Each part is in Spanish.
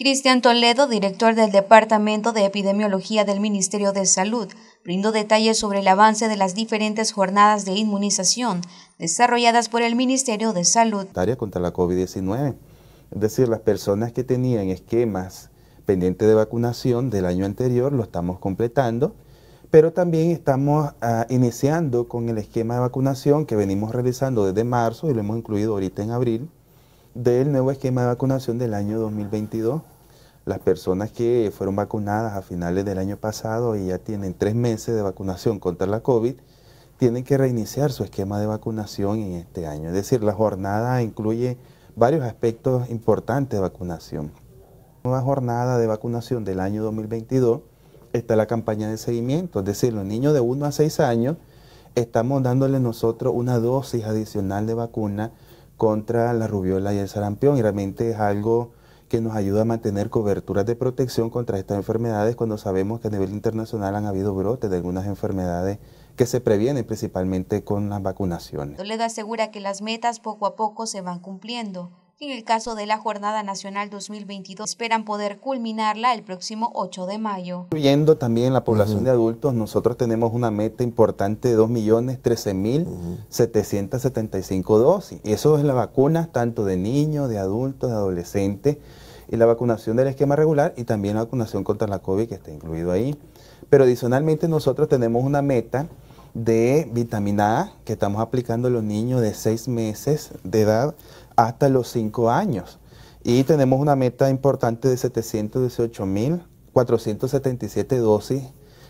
Cristian Toledo, director del Departamento de Epidemiología del Ministerio de Salud, brindó detalles sobre el avance de las diferentes jornadas de inmunización desarrolladas por el Ministerio de Salud. Contra la COVID-19, es decir, las personas que tenían esquemas pendientes de vacunación del año anterior lo estamos completando, pero también estamos ah, iniciando con el esquema de vacunación que venimos realizando desde marzo y lo hemos incluido ahorita en abril del nuevo esquema de vacunación del año 2022. Las personas que fueron vacunadas a finales del año pasado y ya tienen tres meses de vacunación contra la COVID, tienen que reiniciar su esquema de vacunación en este año. Es decir, la jornada incluye varios aspectos importantes de vacunación. Nueva jornada de vacunación del año 2022 está la campaña de seguimiento, es decir, los niños de 1 a 6 años estamos dándole nosotros una dosis adicional de vacuna contra la rubiola y el sarampión y realmente es algo que nos ayuda a mantener coberturas de protección contra estas enfermedades cuando sabemos que a nivel internacional han habido brotes de algunas enfermedades que se previenen principalmente con las vacunaciones. Toledo asegura que las metas poco a poco se van cumpliendo, en el caso de la Jornada Nacional 2022 esperan poder culminarla el próximo 8 de mayo. Incluyendo también la población de adultos, nosotros tenemos una meta importante de 2.013.775 dosis. Eso es la vacuna tanto de niños, de adultos, de adolescentes y la vacunación del esquema regular y también la vacunación contra la COVID que está incluido ahí. Pero adicionalmente nosotros tenemos una meta de vitamina A que estamos aplicando a los niños de 6 meses de edad hasta los 5 años. Y tenemos una meta importante de 718.477 dosis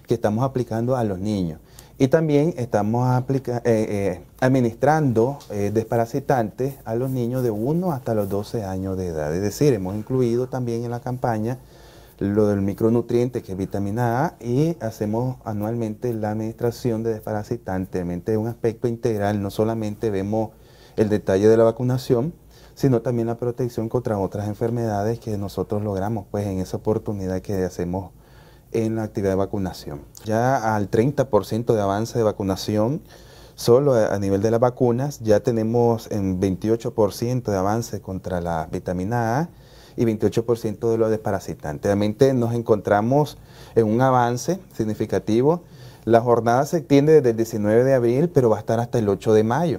que estamos aplicando a los niños. Y también estamos eh, eh, administrando eh, desparasitantes a los niños de 1 hasta los 12 años de edad. Es decir, hemos incluido también en la campaña lo del micronutriente que es vitamina A y hacemos anualmente la administración de desparasitantes. es un aspecto integral, no solamente vemos el detalle de la vacunación, sino también la protección contra otras enfermedades que nosotros logramos pues en esa oportunidad que hacemos en la actividad de vacunación. Ya al 30% de avance de vacunación, solo a nivel de las vacunas, ya tenemos en 28% de avance contra la vitamina A y 28% de los desparasitantes. Realmente nos encontramos en un avance significativo. La jornada se extiende desde el 19 de abril, pero va a estar hasta el 8 de mayo.